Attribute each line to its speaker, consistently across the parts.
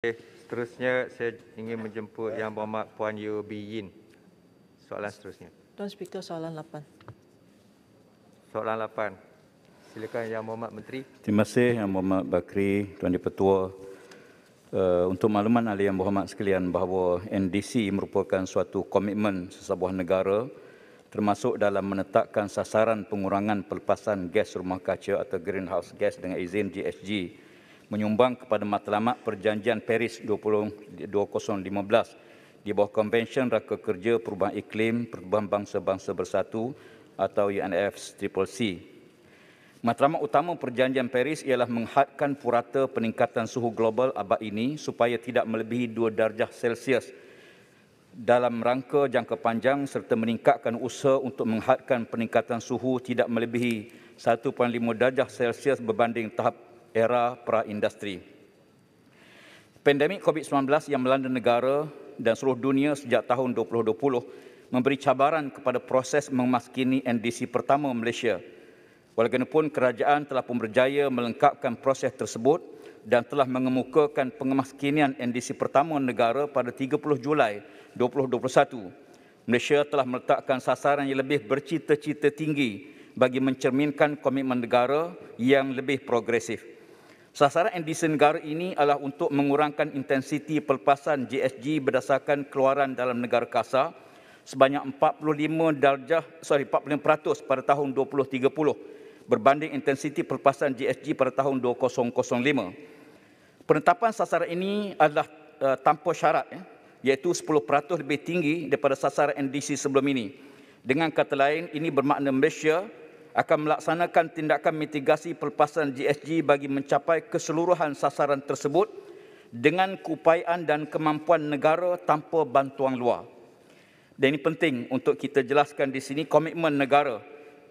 Speaker 1: Okay. Seterusnya saya ingin menjemput Yang Berhormat Puan Yu Bi Yin. Soalan seterusnya.
Speaker 2: Tuan Speaker, soalan 8.
Speaker 1: Soalan 8. Silakan Yang Berhormat Menteri. Terima kasih Yang Berhormat Bakri, Tuan Dipertua. Uh, eh, untuk makluman ahli Yang Berhormat sekalian bahawa NDC merupakan suatu komitmen sesebuah negara termasuk dalam menetapkan sasaran pengurangan pelepasan gas rumah kaca atau greenhouse gas dengan izin GHG menyumbang kepada matlamat perjanjian Paris 2015 di bawah konvensyen Raka Kerja Perubahan Iklim Perubahan Bangsa-Bangsa Bersatu atau UNFCCC. Matlamat utama perjanjian Paris ialah menghadkan purata peningkatan suhu global abad ini supaya tidak melebihi 2 darjah Celsius dalam rangka jangka panjang serta meningkatkan usaha untuk menghadkan peningkatan suhu tidak melebihi 1.5 darjah Celsius berbanding tahap era pra-industri. Pandemik COVID-19 yang melanda negara dan seluruh dunia sejak tahun 2020 memberi cabaran kepada proses memaskini NDC pertama Malaysia. Walaupun kerajaan telah pun berjaya melengkapkan proses tersebut dan telah mengemukakan pengemaskinian NDC pertama negara pada 30 Julai 2021. Malaysia telah meletakkan sasaran yang lebih bercita-cita tinggi bagi mencerminkan komitmen negara yang lebih progresif. Sasaran yang disenggara ini adalah untuk mengurangkan intensiti pelepasan GHG berdasarkan keluaran dalam negara kasar sebanyak 45 darjah sorry 45% pada tahun 2030 berbanding intensiti pelepasan GHG pada tahun 2005. Penetapan sasaran ini adalah uh, tanpa syarat ya, iaitu 10% lebih tinggi daripada sasaran NDC sebelum ini. Dengan kata lain, ini bermakna Malaysia akan melaksanakan tindakan mitigasi pelepasan GSG bagi mencapai keseluruhan sasaran tersebut dengan keupayaan dan kemampuan negara tanpa bantuan luar. Dan ini penting untuk kita jelaskan di sini komitmen negara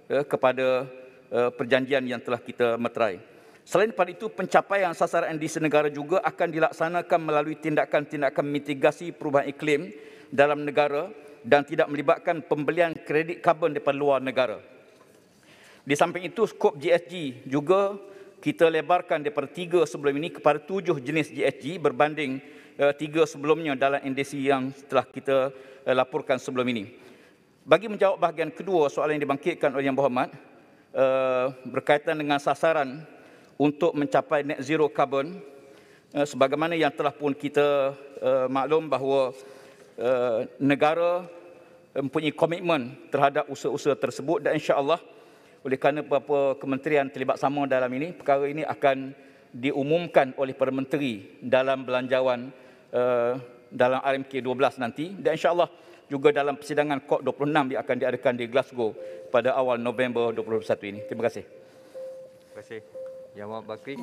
Speaker 1: ya, kepada eh, perjanjian yang telah kita meterai. Selain pada itu, pencapaian sasaran di negara juga akan dilaksanakan melalui tindakan-tindakan mitigasi perubahan iklim dalam negara dan tidak melibatkan pembelian kredit karbon daripada luar negara. Di samping itu, skop GSG juga kita lebarkan daripada tiga sebelum ini kepada tujuh jenis GSG berbanding uh, tiga sebelumnya dalam indeksi yang telah kita uh, laporkan sebelum ini. Bagi menjawab bahagian kedua soalan yang dibangkitkan oleh Yang Berhormat uh, eh, berkaitan dengan sasaran untuk mencapai net zero carbon uh, sebagaimana yang telah pun kita uh, maklum bahawa uh, negara mempunyai komitmen terhadap usaha-usaha tersebut dan insya-Allah oleh kerana beberapa kementerian terlibat sama dalam ini perkara ini akan diumumkan oleh Perdana Menteri dalam belanjawan uh, dalam RMK 12 nanti dan insyaAllah juga dalam persidangan COP26 yang akan diadakan di Glasgow pada awal November 2021 ini. Terima kasih. Terima kasih. Yamak Bakri.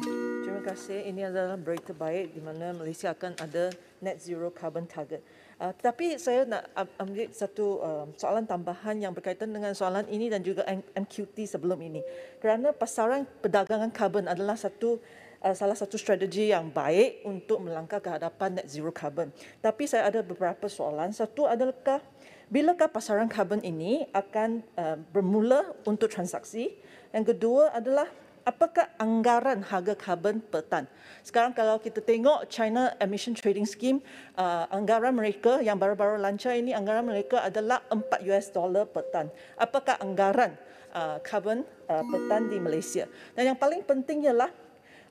Speaker 1: Terima
Speaker 2: kasih. Ini adalah berita baik di mana Malaysia akan ada net zero carbon target. Uh, tetapi saya nak ambil satu uh, soalan tambahan yang berkaitan dengan soalan ini dan juga MQT sebelum ini. Kerana pasaran perdagangan karbon adalah satu uh, salah satu strategi yang baik untuk melangkah ke hadapan net zero carbon. Tapi saya ada beberapa soalan. Satu adalah bilakah pasaran karbon ini akan uh, bermula untuk transaksi? Yang kedua adalah apakah anggaran harga karbon per tan? Sekarang kalau kita tengok China Emission Trading Scheme, uh, anggaran mereka yang baru-baru lancar ini, anggaran mereka adalah 4 US dollar per tan. Apakah anggaran uh, karbon uh, per tan di Malaysia? Dan yang paling penting ialah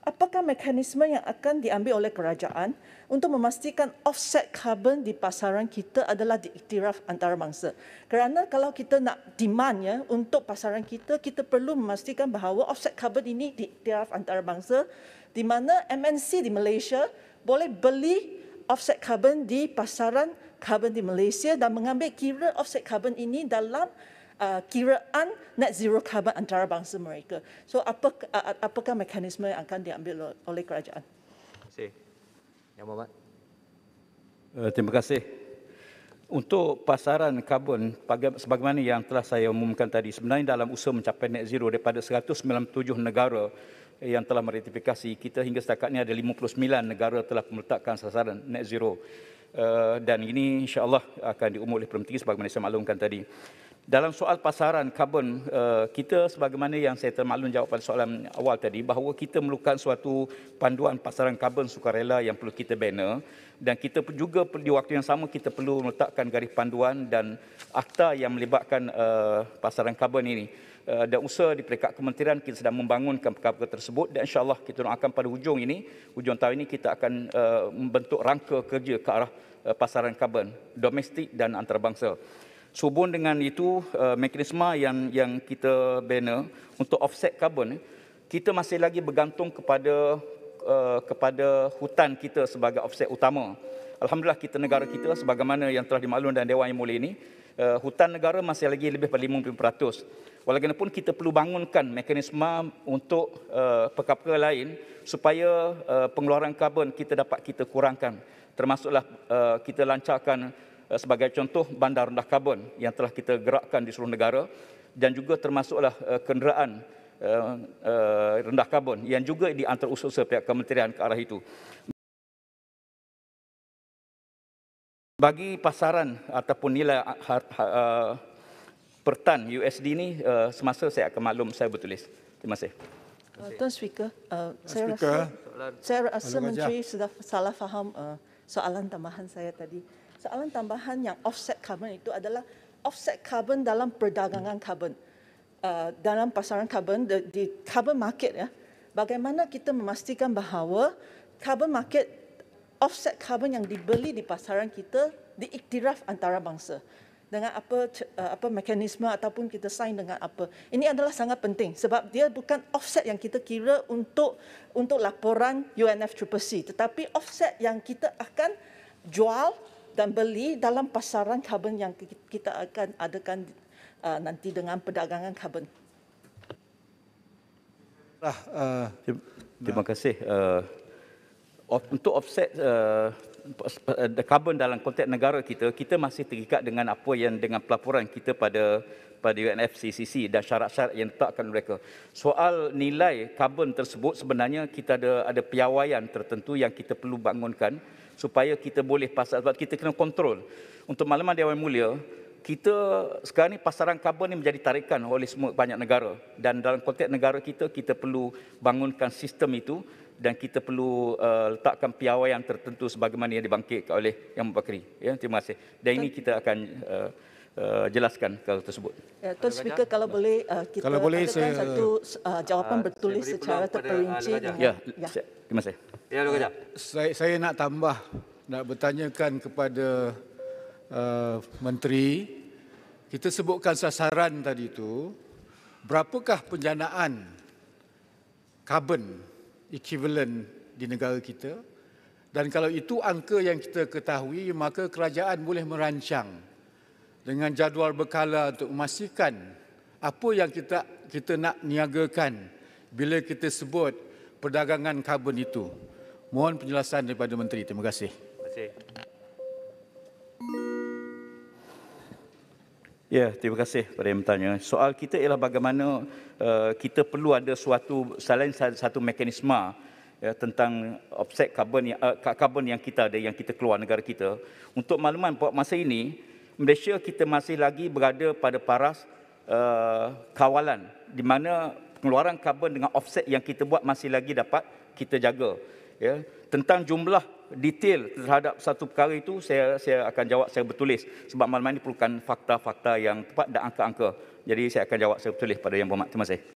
Speaker 2: apakah mekanisme yang akan diambil oleh kerajaan untuk memastikan offset carbon di pasaran kita adalah diiktiraf antarabangsa. Kerana kalau kita nak demand ya, untuk pasaran kita, kita perlu memastikan bahawa offset carbon ini diiktiraf antarabangsa di mana MNC di Malaysia boleh beli offset carbon di pasaran carbon di Malaysia dan mengambil kira offset carbon ini dalam uh, kiraan net zero carbon antara bangsa mereka. So apa uh, apakah mekanisme yang akan diambil oleh kerajaan? Terima
Speaker 1: kasih. Yang Uh, terima kasih. Untuk pasaran karbon sebagaimana yang telah saya umumkan tadi sebenarnya dalam usaha mencapai net zero daripada 197 negara yang telah meratifikasi kita hingga setakat ini ada 59 negara telah meletakkan sasaran net zero uh, dan ini insyaAllah akan diumum oleh Perhentian sebagaimana saya maklumkan tadi dalam soal pasaran karbon eh, kita sebagaimana yang saya termaklum jawab pada soalan awal tadi bahawa kita memerlukan suatu panduan pasaran karbon sukarela yang perlu kita bina dan kita juga di waktu yang sama kita perlu meletakkan garis panduan dan akta yang melibatkan eh, pasaran karbon ini eh, dan usaha di peringkat kementerian kita sedang membangunkan perkara tersebut dan insyaallah kita akan pada hujung ini hujung tahun ini kita akan membentuk rangka kerja ke arah pasaran karbon domestik dan antarabangsa Sehubung dengan itu uh, mekanisme yang yang kita bina untuk offset karbon eh, kita masih lagi bergantung kepada uh, kepada hutan kita sebagai offset utama. Alhamdulillah kita negara kita sebagaimana yang telah dimaklum dan Dewan Yang Mulia ini uh, hutan negara masih lagi lebih daripada 50%. Walaupun kita perlu bangunkan mekanisme untuk uh, perkara lain supaya uh, pengeluaran karbon kita dapat kita kurangkan termasuklah uh, kita lancarkan Eh, sebagai contoh bandar rendah karbon yang telah kita gerakkan di seluruh negara dan juga termasuklah eh, kenderaan eh, rendah karbon yang juga di antara usaha pihak kementerian ke arah itu. Bagi pasaran ataupun nilai pertan USD ini semasa saya akan maklum saya bertulis. Terima kasih. Tuan
Speaker 2: Speaker, uh, saya, Speaker. Rasa, saya rasa Menteri sudah salah faham uh, soalan tambahan saya tadi soalan tambahan yang offset carbon itu adalah offset carbon dalam perdagangan carbon uh, dalam pasaran carbon di, di carbon market ya bagaimana kita memastikan bahawa carbon market offset carbon yang dibeli di pasaran kita diiktiraf antarabangsa dengan apa uh, apa mekanisme ataupun kita sign dengan apa ini adalah sangat penting sebab dia bukan offset yang kita kira untuk untuk laporan UNFCCC tetapi offset yang kita akan jual dan beli dalam pasaran karbon yang kita akan adakan uh, nanti dengan perdagangan karbon.
Speaker 1: Lah, uh, terima kasih. Uh, untuk offset uh, karbon dalam konteks negara kita kita masih terikat dengan apa yang dengan pelaporan kita pada pada UNFCCC dan syarat-syarat yang ditetapkan mereka. Soal nilai karbon tersebut sebenarnya kita ada ada piawaian tertentu yang kita perlu bangunkan supaya kita boleh pasal sebab kita kena kontrol. Untuk makluman Dewan Mulia, kita sekarang ni pasaran karbon ni menjadi tarikan oleh semua banyak negara dan dalam konteks negara kita kita perlu bangunkan sistem itu dan kita perlu uh, letakkan yang tertentu sebagaimana yang dibangkitkan oleh yang Bakri. Ya, terima kasih. Dan ini kita akan uh, Uh, jelaskan kalau tersebut.
Speaker 2: Ya, Tuan Speaker, kalau boleh uh, kita kalau boleh, saya, satu uh, jawapan ah, uh, bertulis secara terperinci. Ya, ya.
Speaker 1: terima kasih. Ya, Tuan ya, Saya, saya nak tambah, nak bertanyakan kepada uh, Menteri, kita sebutkan sasaran tadi itu, berapakah penjanaan karbon equivalent di negara kita dan kalau itu angka yang kita ketahui maka kerajaan boleh merancang dengan jadual berkala untuk memastikan apa yang kita kita nak niagakan bila kita sebut perdagangan karbon itu mohon penjelasan daripada menteri terima kasih terima kasih Ya, terima kasih pada yang bertanya. Soal kita ialah bagaimana uh, kita perlu ada suatu selain satu mekanisme ya, tentang offset karbon yang uh, carbon yang kita ada yang kita keluar negara kita. Untuk makluman buat masa ini, Malaysia kita masih lagi berada pada paras uh, kawalan di mana pengeluaran karbon dengan offset yang kita buat masih lagi dapat kita jaga. Ya, tentang jumlah detail terhadap satu perkara itu saya saya akan jawab saya bertulis sebab malam ini perlukan fakta-fakta yang tepat dan angka-angka. Jadi saya akan jawab saya bertulis pada yang berhormat. Terima kasih.